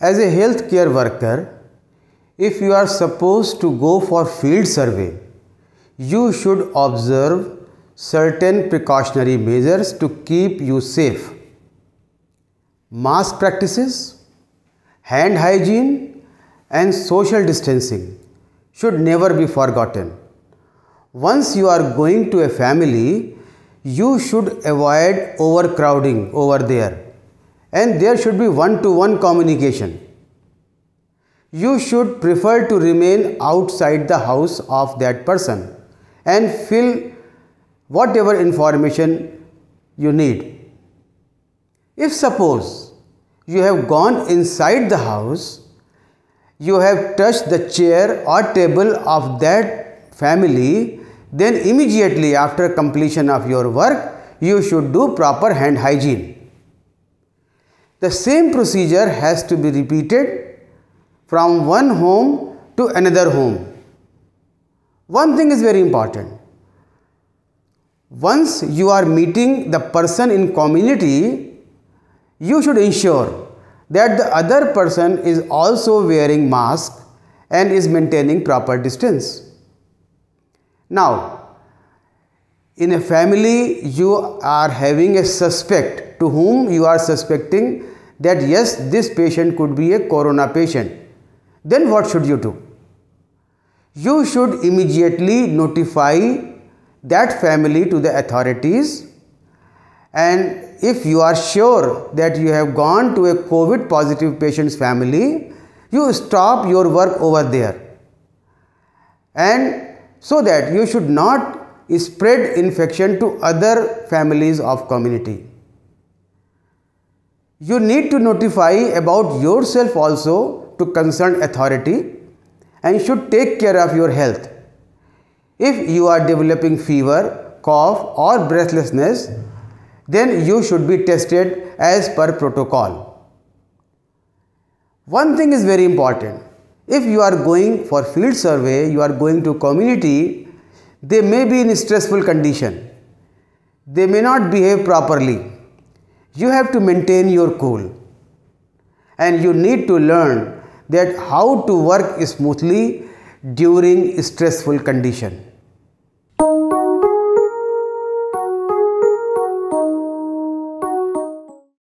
As a healthcare worker, if you are supposed to go for field survey, you should observe certain precautionary measures to keep you safe. Mask practices, hand hygiene and social distancing should never be forgotten. Once you are going to a family, you should avoid overcrowding over there and there should be one-to-one -one communication. You should prefer to remain outside the house of that person and fill whatever information you need. If suppose you have gone inside the house, you have touched the chair or table of that family then immediately after completion of your work, you should do proper hand hygiene. The same procedure has to be repeated from one home to another home. One thing is very important. Once you are meeting the person in community, you should ensure that the other person is also wearing mask and is maintaining proper distance. Now, in a family, you are having a suspect to whom you are suspecting that yes, this patient could be a corona patient. Then what should you do? You should immediately notify that family to the authorities and if you are sure that you have gone to a COVID positive patient's family, you stop your work over there and so that you should not spread infection to other families of community. You need to notify about yourself also to concerned authority and should take care of your health. If you are developing fever, cough or breathlessness, then you should be tested as per protocol. One thing is very important. If you are going for field survey, you are going to community, they may be in stressful condition. They may not behave properly. You have to maintain your cool. And you need to learn that how to work smoothly during stressful condition.